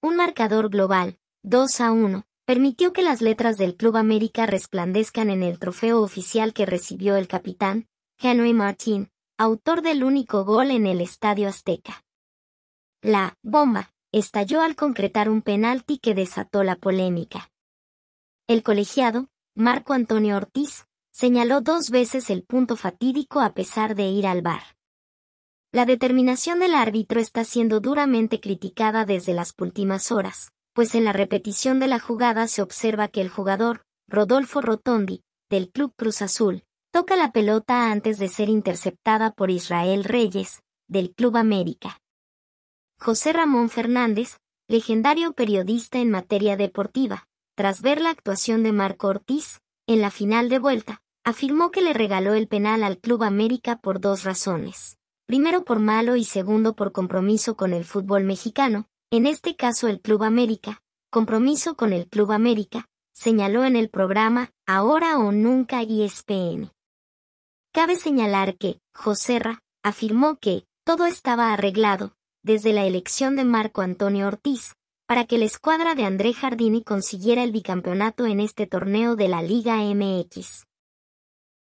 Un marcador global, 2 a 1, permitió que las letras del Club América resplandezcan en el trofeo oficial que recibió el capitán, Henry Martin, autor del único gol en el Estadio Azteca. La bomba estalló al concretar un penalti que desató la polémica. El colegiado, Marco Antonio Ortiz, señaló dos veces el punto fatídico a pesar de ir al bar. La determinación del árbitro está siendo duramente criticada desde las últimas horas, pues en la repetición de la jugada se observa que el jugador, Rodolfo Rotondi, del Club Cruz Azul, toca la pelota antes de ser interceptada por Israel Reyes, del Club América. José Ramón Fernández, legendario periodista en materia deportiva, tras ver la actuación de Marco Ortiz, en la final de vuelta, afirmó que le regaló el penal al Club América por dos razones primero por malo y segundo por compromiso con el fútbol mexicano, en este caso el Club América, compromiso con el Club América, señaló en el programa Ahora o Nunca ESPN. Cabe señalar que, José afirmó que, todo estaba arreglado, desde la elección de Marco Antonio Ortiz, para que la escuadra de André Jardini consiguiera el bicampeonato en este torneo de la Liga MX.